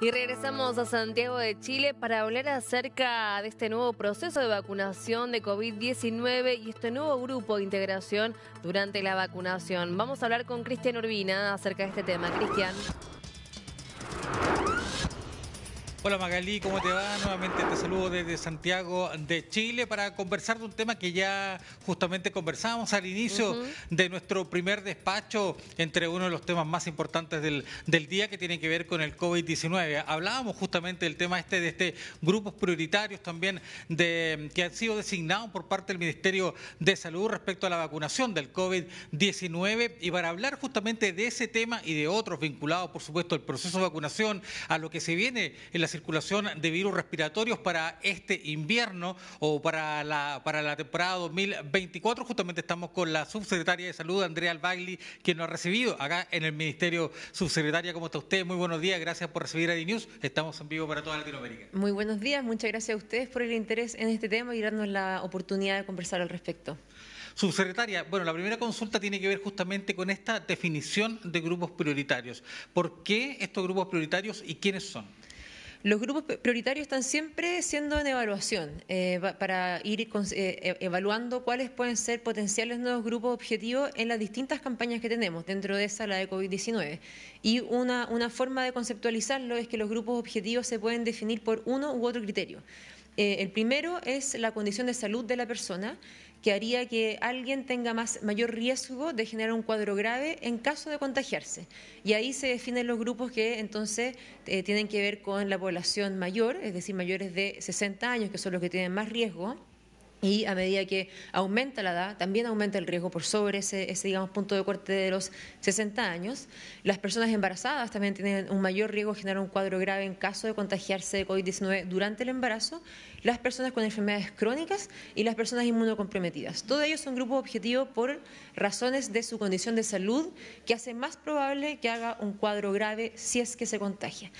Y regresamos a Santiago de Chile para hablar acerca de este nuevo proceso de vacunación de COVID-19 y este nuevo grupo de integración durante la vacunación. Vamos a hablar con Cristian Urbina acerca de este tema. Cristian. Hola Magalí, ¿cómo te va? Nuevamente te saludo desde Santiago de Chile para conversar de un tema que ya justamente conversábamos al inicio de nuestro primer despacho entre uno de los temas más importantes del, día que tiene que ver con el COVID-19. Hablábamos justamente del tema este de este grupos prioritarios también de, que han sido designados por parte del Ministerio de Salud respecto a la vacunación del COVID-19 y para hablar justamente de ese tema y de otros vinculados por supuesto al proceso de vacunación, a lo que se viene en las circulación de virus respiratorios para este invierno o para la, para la temporada 2024. Justamente estamos con la subsecretaria de Salud, Andrea Albagli quien nos ha recibido acá en el Ministerio. Subsecretaria, ¿cómo está usted? Muy buenos días, gracias por recibir a News. Estamos en vivo para toda Latinoamérica. Muy buenos días, muchas gracias a ustedes por el interés en este tema y darnos la oportunidad de conversar al respecto. Subsecretaria, bueno, la primera consulta tiene que ver justamente con esta definición de grupos prioritarios. ¿Por qué estos grupos prioritarios y quiénes son? Los grupos prioritarios están siempre siendo en evaluación eh, para ir eh, e-, evaluando cuáles pueden ser potenciales nuevos grupos objetivos en las distintas campañas que tenemos, dentro de esa la de COVID-19. Y una, una forma de conceptualizarlo es que los grupos objetivos se pueden definir por uno u otro criterio. Eh, el primero es la condición de salud de la persona, que haría que alguien tenga más, mayor riesgo de generar un cuadro grave en caso de contagiarse. Y ahí se definen los grupos que entonces eh, tienen que ver con la población mayor, es decir, mayores de 60 años, que son los que tienen más riesgo y a medida que aumenta la edad, también aumenta el riesgo por sobre ese, punto de corte de los 60 años. Las personas embarazadas también tienen un mayor riesgo de generar un cuadro grave en caso de contagiarse de COVID-19 durante el embarazo. Las personas con enfermedades crónicas y las personas inmunocomprometidas. Todos ellos son grupo objetivo por razones de su condición de salud que hace más probable que haga un cuadro grave si es que se contagia.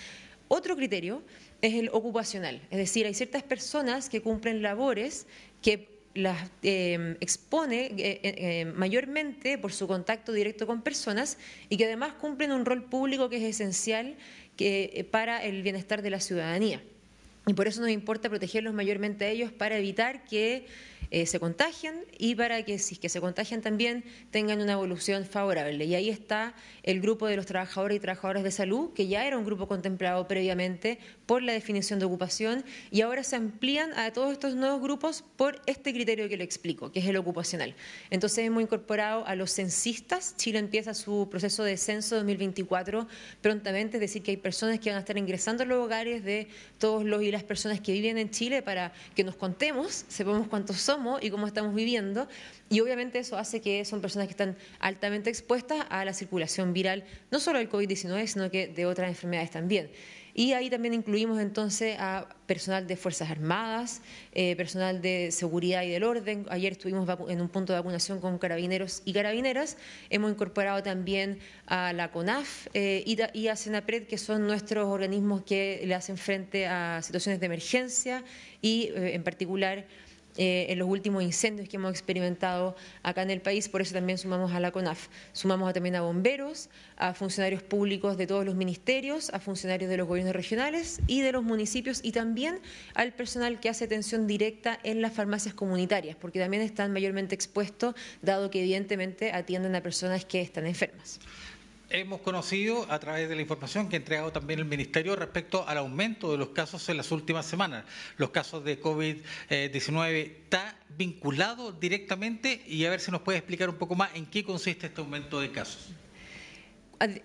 Otro criterio es el ocupacional, es decir, hay ciertas personas que cumplen labores que las em, expone eh, eh, em, mayormente por su contacto directo con personas y que además cumplen un rol público que es esencial eh, para el bienestar de la ciudadanía. Y por eso nos importa protegerlos mayormente a ellos para evitar que se contagien y para que si que se contagian también tengan una evolución favorable. Y ahí está el grupo de los trabajadores y trabajadoras de salud, que ya era un grupo contemplado previamente por la definición de ocupación y ahora se amplían a todos estos nuevos grupos por este criterio que le explico, que es el ocupacional. Entonces hemos incorporado a los censistas, Chile empieza su proceso de censo 2024 prontamente, es decir, que hay personas que van a estar ingresando a los hogares de todos los y las personas que viven en Chile para que nos contemos, sepamos cuántos somos y cómo estamos viviendo y obviamente eso hace que son personas que están altamente expuestas a la circulación viral, no solo del COVID-19, sino que de otras enfermedades también. Y ahí también incluimos entonces a personal de Fuerzas Armadas, eh, personal de seguridad y del orden. Ayer estuvimos en un punto de vacunación con carabineros y carabineras. Hemos incorporado también a la CONAF eh, y, a CENAPRED, que son nuestros organismos que le hacen frente a situaciones de emergencia y eh, en particular eh, en los últimos incendios que hemos experimentado acá en el país, por eso también sumamos a la CONAF, sumamos también a bomberos, a funcionarios públicos de todos los ministerios, a funcionarios de los gobiernos regionales y de los municipios y también al personal que hace atención directa en las farmacias comunitarias, porque también están mayormente expuestos, dado que evidentemente atienden a personas que están enfermas hemos conocido a través de la información que ha entregado también el Ministerio respecto al aumento de los casos en las últimas semanas. Los casos de COVID-19 está vinculado directamente y a ver si nos puede explicar un poco más en qué consiste este aumento de casos.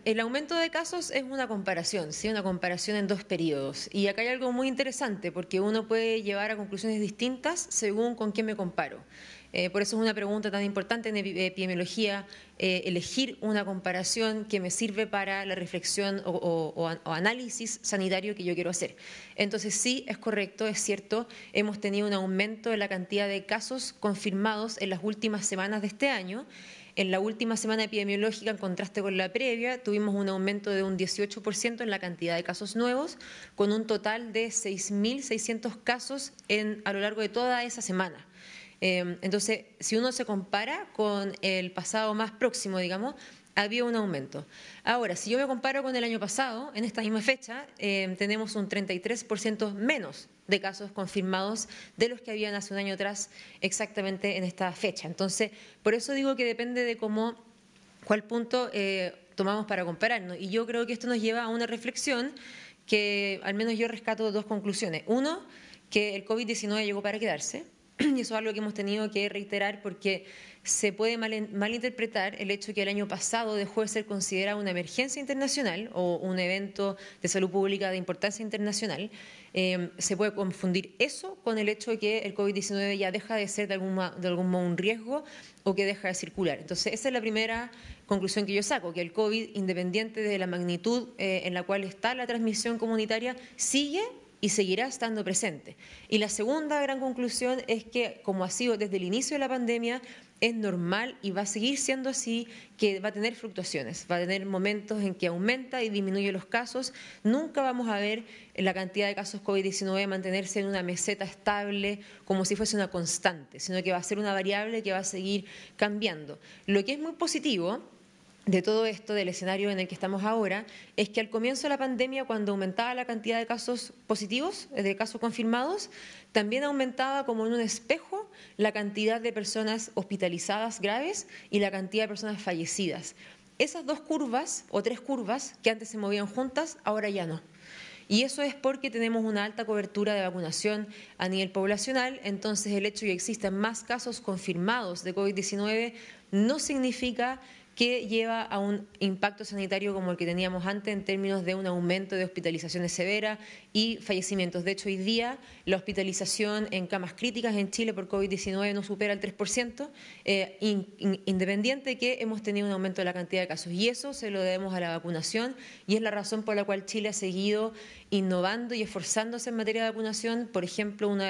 El aumento de casos es una comparación, ¿sí? una comparación en dos periodos. Y acá hay algo muy interesante porque uno puede llevar a conclusiones distintas según con quién me comparo. Eh, por eso es una pregunta tan importante en epidemiología, eh, elegir una comparación que me sirve para la reflexión o, análisis sanitario que yo quiero hacer. Entonces sí, es correcto, es cierto, hemos tenido un aumento en la cantidad de casos confirmados en las últimas semanas de este año. En la última semana epidemiológica, en contraste con la previa, tuvimos un aumento de un 18% en la cantidad de casos nuevos, con un total de 6.600 casos a lo largo de toda esa semana. Em, entonces, si uno se compara con el pasado más próximo, digamos, había un aumento. Ahora, si yo me comparo con el año pasado, en esta misma fecha, em, tenemos un 33% menos de casos confirmados de los que habían hace un año atrás exactamente en esta fecha. Entonces, por eso digo que depende de cómo, cuál punto eh, tomamos para compararnos. Y yo creo que esto nos lleva a una reflexión que al menos yo rescato dos conclusiones. Uno, que el COVID-19 llegó para quedarse y eso es algo que hemos tenido que reiterar porque se puede malinterpretar el hecho que el año pasado dejó de ser considerada una emergencia internacional o un evento de salud pública de importancia internacional. Em, se puede confundir eso con el hecho de que el COVID-19 ya deja de ser de, algún modo un riesgo o que deja de circular. Entonces, esa es la primera conclusión que yo saco, que el COVID, independiente de la magnitud eh, en la cual está la transmisión comunitaria, sigue y seguirá estando presente. Y la segunda gran conclusión es que, como ha sido desde el inicio de la pandemia, es normal y va a seguir siendo así, que va a tener fluctuaciones, va a tener momentos en que aumenta y disminuye los casos. Nunca vamos a ver la cantidad de casos COVID-19 mantenerse en una meseta estable como si fuese una constante, sino que va a ser una variable que va a seguir cambiando. Lo que es muy positivo de todo esto, del escenario en el que estamos ahora, es que al comienzo de la pandemia, cuando aumentaba la cantidad de casos positivos, de casos confirmados, también aumentaba como en un espejo la cantidad de personas hospitalizadas graves y la cantidad de personas fallecidas. Esas dos curvas o tres curvas que antes se movían juntas, ahora ya no. Y eso es porque tenemos una alta cobertura de vacunación a nivel poblacional, entonces el hecho de que existan más casos confirmados de COVID-19 no significa que lleva a un impacto sanitario como el que teníamos antes en términos de un aumento de hospitalizaciones severas y fallecimientos. De hecho, hoy día la hospitalización en camas críticas en Chile por COVID-19 no supera el 3%, eh, de independiente que hemos tenido un aumento de la cantidad de casos. Y eso se lo debemos a la vacunación y es la razón por la cual Chile ha seguido innovando y esforzándose en materia de vacunación. Por ejemplo, uno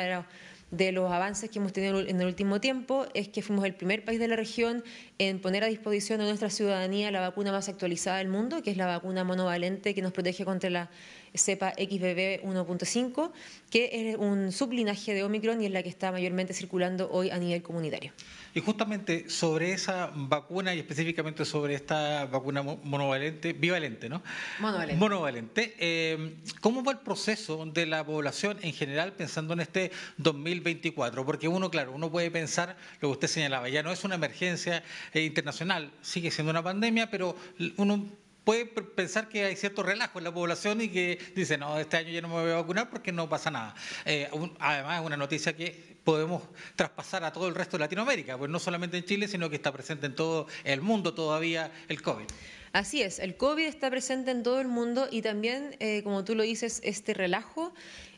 de los avances que hemos tenido en el último tiempo es que fuimos el primer país de la región en poner a disposición de nuestra ciudadanía la vacuna más actualizada del mundo, que es la vacuna monovalente que nos protege contra la cepa XBB 1.5, que es un sublinaje de Omicron y es la que está mayormente circulando hoy a nivel comunitario. Y justamente sobre esa vacuna y específicamente sobre esta vacuna monovalente, bivalente, ¿no? Monovalente. Monovalente. Eh, ¿Cómo va el proceso de la población en general pensando en este 2024? Porque uno, claro, uno puede pensar, lo que usted señalaba, ya no es una emergencia, eh, internacional. Sigue siendo una pandemia, pero uno puede pensar que hay cierto relajo en la población y que dice, no, este año ya no me voy a vacunar porque no pasa nada. Eh, además, es una noticia que podemos traspasar a todo el resto de Latinoamérica, pues no solamente en Chile, sino que está presente en todo el mundo todavía el COVID. Así es, el COVID está presente en todo el mundo y también, eh, como tú lo dices, este relajo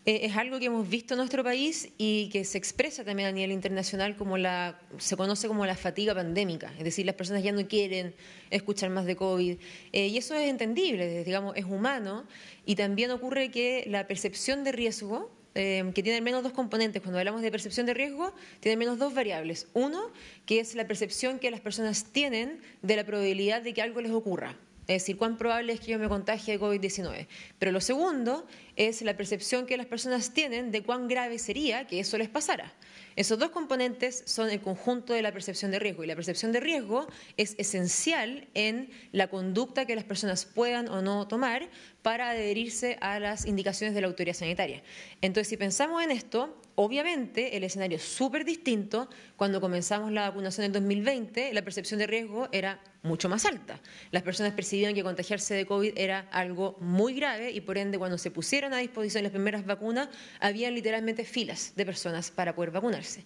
eh, es algo que hemos visto en nuestro país y que se expresa también a nivel internacional como la, se conoce como la fatiga pandémica, es decir, las personas ya no quieren escuchar más de COVID eh, y eso es entendible, digamos, es humano y también ocurre que la percepción de riesgo Em, que que al menos dos componentes. Cuando hablamos de percepción de riesgo, tiene al menos dos variables. Uno, que es la percepción que las personas tienen de la probabilidad de que algo les ocurra. Es decir, cuán probable es que yo me contagie de COVID-19. Pero lo segundo es la percepción que las personas tienen de cuán grave sería que eso les pasara. Esos dos componentes son el conjunto de la percepción de riesgo y la percepción de riesgo es esencial en la conducta que las personas puedan o no tomar para adherirse a las indicaciones de la autoridad sanitaria. Entonces, si pensamos en esto, obviamente el escenario es súper distinto. Cuando comenzamos la vacunación en 2020, la percepción de riesgo era mucho más alta. Las personas percibían que contagiarse de COVID era algo muy grave y por ende cuando se pusieron a disposición las primeras vacunas, había literalmente filas de personas para poder vacunarse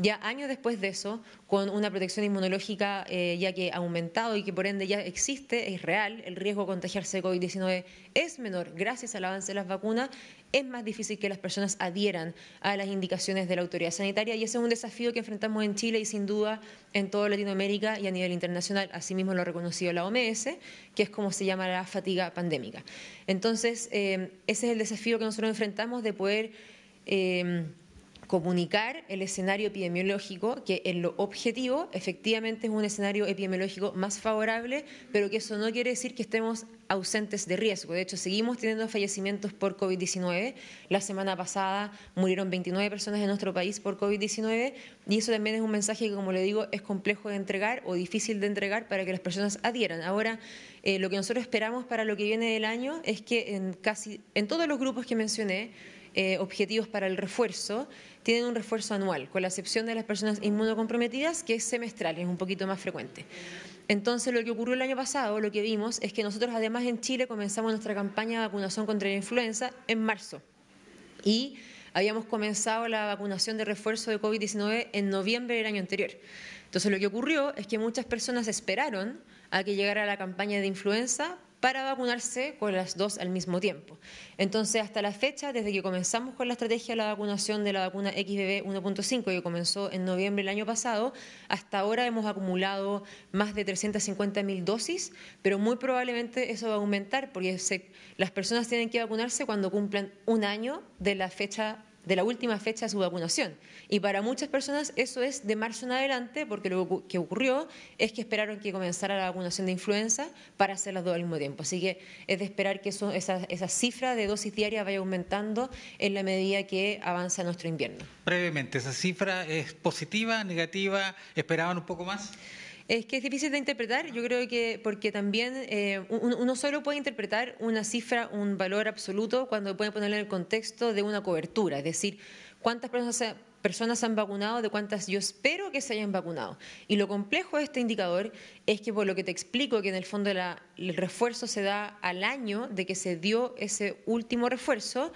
ya años después de eso, con una protección inmunológica eh, ya que ha aumentado y que por ende ya existe, es real, el riesgo de contagiarse de COVID-19 es menor gracias al avance de las vacunas, es más difícil que las personas adhieran a las indicaciones de la autoridad sanitaria y ese es un desafío que enfrentamos en Chile y sin duda en toda Latinoamérica y a nivel internacional. Asimismo lo ha reconocido la OMS, que es como se llama la fatiga pandémica. Entonces, eh, ese es el desafío que nosotros enfrentamos de poder... Eh, comunicar el escenario epidemiológico, que en lo objetivo efectivamente es un escenario epidemiológico más favorable, pero que eso no quiere decir que estemos ausentes de riesgo. De hecho, seguimos teniendo fallecimientos por COVID-19. La semana pasada murieron 29 personas en nuestro país por COVID-19 y eso también es un mensaje que, como le digo, es complejo de entregar o difícil de entregar para que las personas adhieran. Ahora, eh, lo que nosotros esperamos para lo que viene del año es que en casi en todos los grupos que mencioné, eh, objetivos para el refuerzo tienen un refuerzo anual, con la excepción de las personas inmunocomprometidas, que es semestral, es un poquito más frecuente. Entonces, lo que ocurrió el año pasado, lo que vimos, es que nosotros además en Chile comenzamos nuestra campaña de vacunación contra la influenza en marzo. Y habíamos comenzado la vacunación de refuerzo de COVID-19 en noviembre del año anterior. Entonces, lo que ocurrió es que muchas personas esperaron a que llegara la campaña de influenza para vacunarse con las dos al mismo tiempo. Entonces, hasta la fecha, desde que comenzamos con la estrategia de la vacunación de la vacuna XBB 1.5, que comenzó en noviembre del año pasado, hasta ahora hemos acumulado más de 350.000 dosis, pero muy probablemente eso va a aumentar porque las personas tienen que vacunarse cuando cumplan un año de la fecha de la última fecha de su vacunación. Y para muchas personas eso es de marzo en adelante, porque lo que ocurrió es que esperaron que comenzara la vacunación de influenza para hacer las dos al mismo tiempo. Así que es de esperar que eso, esa, esa cifra de dosis diarias vaya aumentando en la medida que avanza nuestro invierno. Brevemente, ¿esa cifra es positiva, negativa? ¿Esperaban un poco más? Es que es difícil de interpretar, yo creo que porque también eh, uno solo puede interpretar una cifra, un valor absoluto cuando puede ponerlo en el contexto de una cobertura, es decir, cuántas personas han vacunado, de cuántas yo espero que se hayan vacunado. Y lo complejo de este indicador es que por lo que te explico, que en el fondo el refuerzo se da al año de que se dio ese último refuerzo,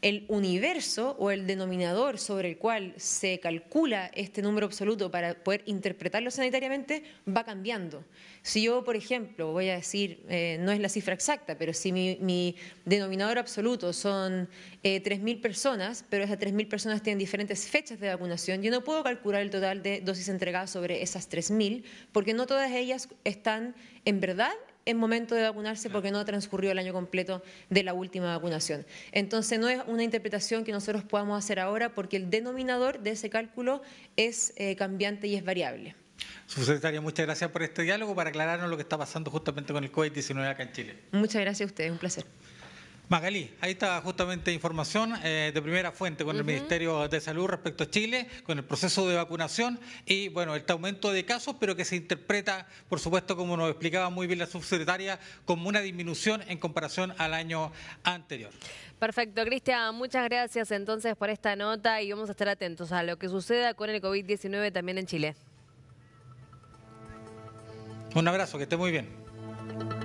el universo o el denominador sobre el cual se calcula este número absoluto para poder interpretarlo sanitariamente va cambiando. Si yo, por ejemplo, voy a decir, eh, no es la cifra exacta, pero si mi, denominador absoluto son 3.000 eh, personas, pero esas 3.000 personas tienen diferentes fechas de vacunación, yo no puedo calcular el total de dosis entregadas sobre esas 3.000, porque no todas ellas están en verdad en momento de vacunarse porque no transcurrió el año completo de la última vacunación. Entonces, no es una interpretación que nosotros podamos hacer ahora porque el denominador de ese cálculo es eh, cambiante y es variable. Subsecretaria, muchas gracias por este diálogo para aclararnos lo que está pasando justamente con el COVID-19 acá en Chile. Muchas gracias a ustedes, un placer. Magalí, ahí está justamente información eh, de primera fuente con el Ministerio de Salud respecto a Chile, con el proceso de vacunación y, bueno, este aumento de casos, pero que se interpreta, por supuesto, como nos explicaba muy bien la subsecretaria, como una disminución en comparación al año anterior. Perfecto, Cristian, muchas gracias entonces por esta nota y vamos a estar atentos a lo que suceda con el COVID-19 también en Chile. Un abrazo, que esté muy bien.